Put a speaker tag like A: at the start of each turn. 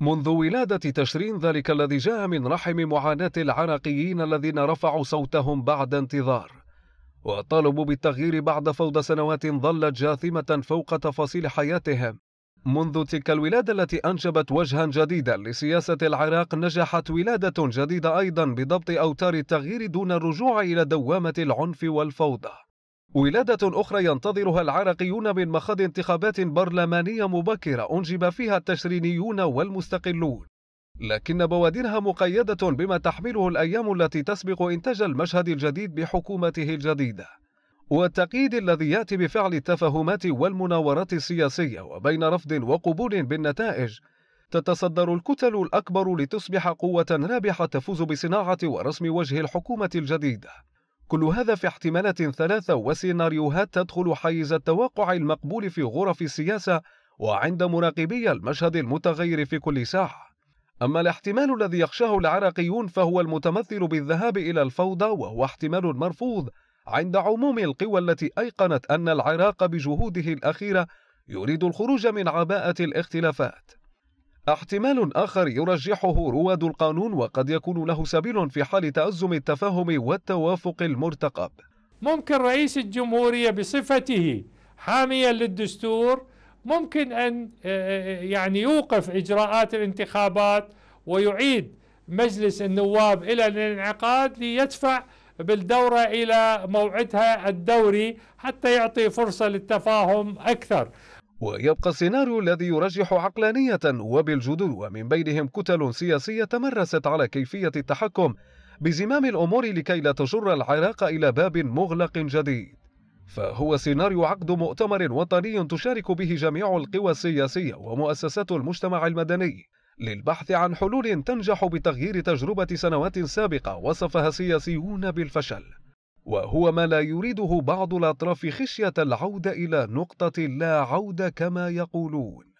A: منذ ولادة تشرين ذلك الذي جاء من رحم معاناة العراقيين الذين رفعوا صوتهم بعد انتظار وطالبوا بالتغيير بعد فوضى سنوات ظلت جاثمة فوق تفاصيل حياتهم منذ تلك الولادة التي أنجبت وجها جديدا لسياسة العراق نجحت ولادة جديدة أيضا بضبط أوتار التغيير دون الرجوع إلى دوامة العنف والفوضى ولادة أخرى ينتظرها العراقيون من مخاض انتخابات برلمانية مبكرة أنجب فيها التشرينيون والمستقلون لكن بوادرها مقيدة بما تحمله الأيام التي تسبق إنتاج المشهد الجديد بحكومته الجديدة والتقييد الذي يأتي بفعل التفاهمات والمناورات السياسية وبين رفض وقبول بالنتائج تتصدر الكتل الأكبر لتصبح قوة رابحة تفوز بصناعة ورسم وجه الحكومة الجديدة كل هذا في احتمالات ثلاثة وسيناريوهات تدخل حيز التوقع المقبول في غرف السياسة وعند مراقبي المشهد المتغير في كل ساعة. أما الاحتمال الذي يخشاه العراقيون فهو المتمثل بالذهاب إلى الفوضى وهو احتمال مرفوض عند عموم القوى التي أيقنت أن العراق بجهوده الأخيرة يريد الخروج من عباءة الاختلافات. احتمال آخر يرجحه رواد القانون وقد يكون له سبيل في حال تأزم التفاهم والتوافق المرتقب ممكن رئيس الجمهورية
B: بصفته حاميا للدستور ممكن أن آه، آه، يعني يوقف إجراءات الانتخابات ويعيد مجلس النواب إلى الانعقاد ليدفع بالدورة إلى موعدها الدوري حتى
A: يعطي فرصة للتفاهم أكثر ويبقى السيناريو الذي يرجح عقلانية وبالجدل ومن بينهم كتل سياسية تمرست على كيفية التحكم بزمام الأمور لكي لا تجر العراق إلى باب مغلق جديد فهو سيناريو عقد مؤتمر وطني تشارك به جميع القوى السياسية ومؤسسات المجتمع المدني للبحث عن حلول تنجح بتغيير تجربة سنوات سابقة وصفها سياسيون بالفشل وهو ما لا يريده بعض الأطراف خشية العودة إلى نقطة لا عودة كما يقولون